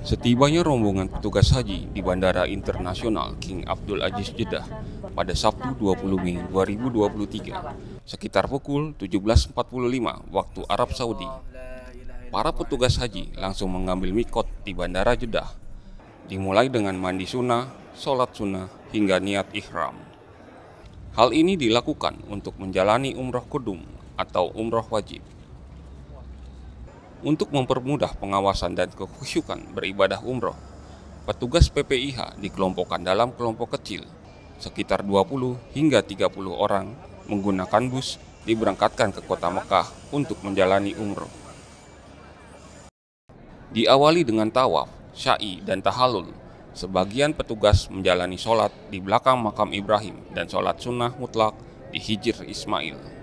Setibanya rombongan petugas haji di Bandara Internasional King Abdul Aziz Jeddah pada Sabtu 20 Mei 2023, sekitar pukul 17.45 waktu Arab Saudi, para petugas haji langsung mengambil mikot di Bandara Jeddah, dimulai dengan mandi sunnah, sholat sunnah, hingga niat ihram. Hal ini dilakukan untuk menjalani umroh kudum atau umroh wajib. Untuk mempermudah pengawasan dan kekhusyukan beribadah umroh, petugas PPIH dikelompokkan dalam kelompok kecil, sekitar 20 hingga 30 orang menggunakan bus diberangkatkan ke kota Mekah untuk menjalani umroh. Diawali dengan tawaf, syai, dan tahalul, sebagian petugas menjalani sholat di belakang makam Ibrahim dan sholat sunnah mutlak di Hijir Ismail.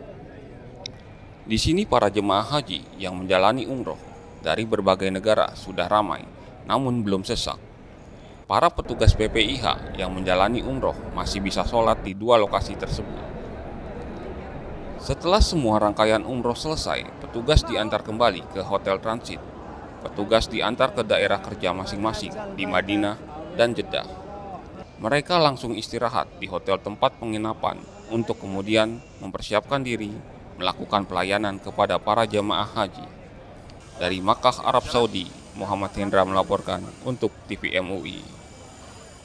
Di sini para jemaah haji yang menjalani umroh dari berbagai negara sudah ramai, namun belum sesak. Para petugas PPIH yang menjalani umroh masih bisa sholat di dua lokasi tersebut. Setelah semua rangkaian umroh selesai, petugas diantar kembali ke hotel transit. Petugas diantar ke daerah kerja masing-masing di Madinah dan Jeddah. Mereka langsung istirahat di hotel tempat penginapan untuk kemudian mempersiapkan diri melakukan pelayanan kepada para jemaah haji. Dari Makkah, Arab Saudi, Muhammad Hendra melaporkan untuk TVMUI.